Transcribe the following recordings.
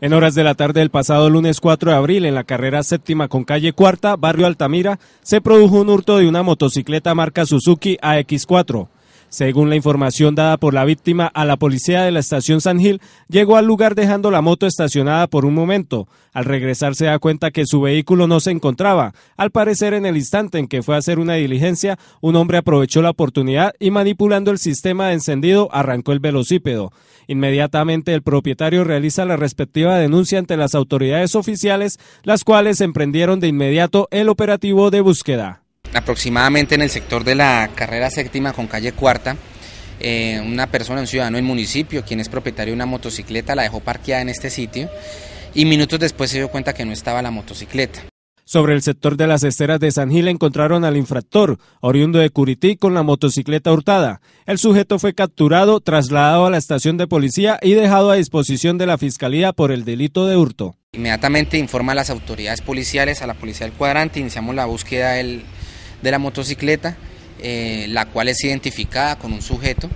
En horas de la tarde del pasado lunes 4 de abril, en la carrera séptima con calle cuarta, barrio Altamira, se produjo un hurto de una motocicleta marca Suzuki AX4. Según la información dada por la víctima a la policía de la estación San Gil, llegó al lugar dejando la moto estacionada por un momento. Al regresar se da cuenta que su vehículo no se encontraba. Al parecer, en el instante en que fue a hacer una diligencia, un hombre aprovechó la oportunidad y manipulando el sistema de encendido arrancó el velocípedo. Inmediatamente el propietario realiza la respectiva denuncia ante las autoridades oficiales, las cuales emprendieron de inmediato el operativo de búsqueda aproximadamente en el sector de la carrera séptima con calle cuarta, eh, una persona, un ciudadano del municipio, quien es propietario de una motocicleta, la dejó parqueada en este sitio y minutos después se dio cuenta que no estaba la motocicleta. Sobre el sector de las esteras de San Gil encontraron al infractor, oriundo de Curití, con la motocicleta hurtada. El sujeto fue capturado, trasladado a la estación de policía y dejado a disposición de la fiscalía por el delito de hurto. Inmediatamente informa a las autoridades policiales, a la policía del cuadrante, iniciamos la búsqueda del, de la motocicleta, eh, la cual es identificada con un sujeto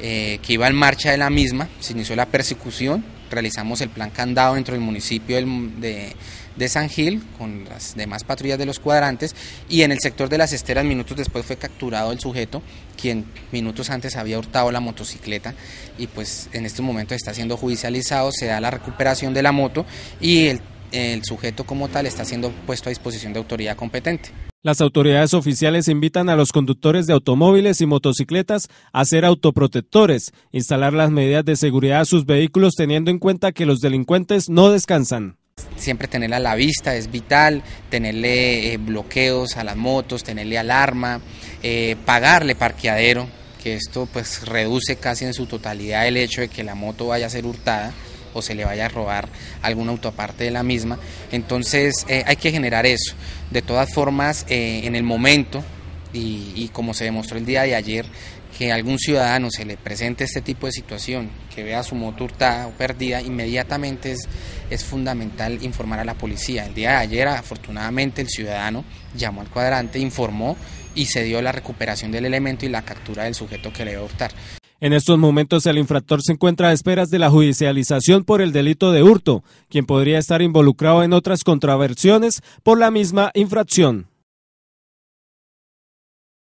eh, que iba en marcha de la misma, se inició la persecución, realizamos el plan candado dentro del municipio de, de, San Gil con las demás patrullas de los cuadrantes y en el sector de las esteras minutos después fue capturado el sujeto quien minutos antes había hurtado la motocicleta y pues en este momento está siendo judicializado, se da la recuperación de la moto y el, el sujeto como tal está siendo puesto a disposición de autoridad competente. Las autoridades oficiales invitan a los conductores de automóviles y motocicletas a ser autoprotectores, instalar las medidas de seguridad a sus vehículos teniendo en cuenta que los delincuentes no descansan. Siempre tenerla a la vista es vital, tenerle eh, bloqueos a las motos, tenerle alarma, eh, pagarle parqueadero, que esto pues reduce casi en su totalidad el hecho de que la moto vaya a ser hurtada o se le vaya a robar algún autoparte de la misma. Entonces eh, hay que generar eso. De todas formas, eh, en el momento, y, como se demostró el día de ayer, que algún ciudadano se le presente este tipo de situación, que vea su moto hurtada o perdida, inmediatamente es, es fundamental informar a la policía. El día de ayer, afortunadamente, el ciudadano llamó al cuadrante, informó y se dio la recuperación del elemento y la captura del sujeto que le iba a hurtar. En estos momentos el infractor se encuentra a esperas de la judicialización por el delito de hurto, quien podría estar involucrado en otras contraversiones por la misma infracción.